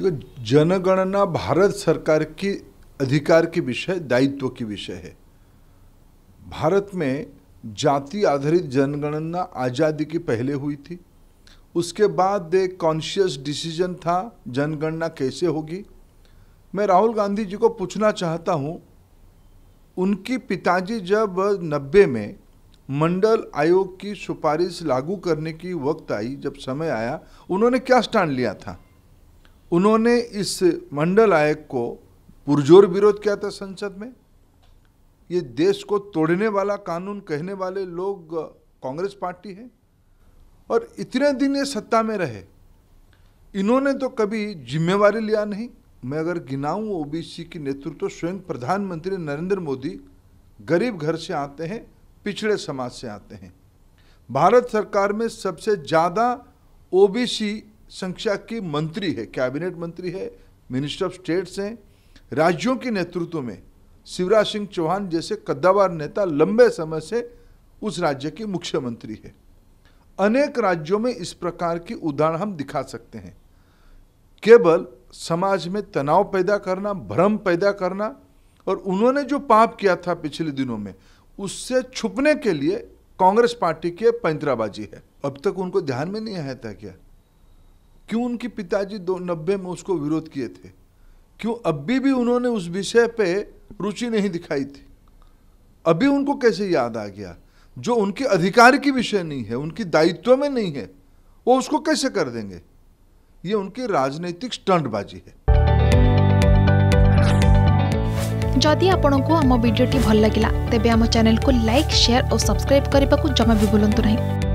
देखो जनगणना भारत सरकार की अधिकार की विषय दायित्व की विषय है भारत में जाति आधारित जनगणना आज़ादी की पहले हुई थी उसके बाद एक कॉन्शियस डिसीजन था जनगणना कैसे होगी मैं राहुल गांधी जी को पूछना चाहता हूँ उनकी पिताजी जब नब्बे में मंडल आयोग की सिफारिश लागू करने की वक्त आई जब समय आया उन्होंने क्या स्टैंड लिया था उन्होंने इस मंडल आयोग को पुरजोर विरोध किया था संसद में ये देश को तोड़ने वाला कानून कहने वाले लोग कांग्रेस पार्टी है और इतने दिन ये सत्ता में रहे इन्होंने तो कभी जिम्मेवारी लिया नहीं मैं अगर गिनाऊं ओबीसी की नेतृत्व तो स्वयं प्रधानमंत्री नरेंद्र मोदी गरीब घर से आते हैं पिछड़े समाज से आते हैं भारत सरकार में सबसे ज़्यादा ओबीसी संख्या की मंत्री है कैबिनेट मंत्री है मिनिस्टर ऑफ स्टेट्स हैं राज्यों के नेतृत्व में शिवराज सिंह चौहान जैसे कद्दावार नेता लंबे समय से उस राज्य के मुख्यमंत्री है अनेक राज्यों में इस प्रकार की उदाहरण हम दिखा सकते हैं केवल समाज में तनाव पैदा करना भ्रम पैदा करना और उन्होंने जो पाप किया था पिछले दिनों में उससे छुपने के लिए कांग्रेस पार्टी के पैंतराबाजी है अब तक उनको ध्यान में नहीं आया था क्या क्यों उनके पिताजी दो नब्बे में उसको विरोध किए थे क्यों अभी भी उन्होंने उस विषय पे रुचि नहीं दिखाई थी अभी उनको कैसे याद आ गया जो उनके अधिकार की विषय नहीं है उनकी दायित्व में नहीं है वो उसको कैसे कर देंगे ये उनकी राजनीतिक स्टंटबाजी है जदि आपंक आम भिडी भल लगा तेब आम को लाइक शेयर और सब्सक्राइब करने को जमा भी बुलां नहीं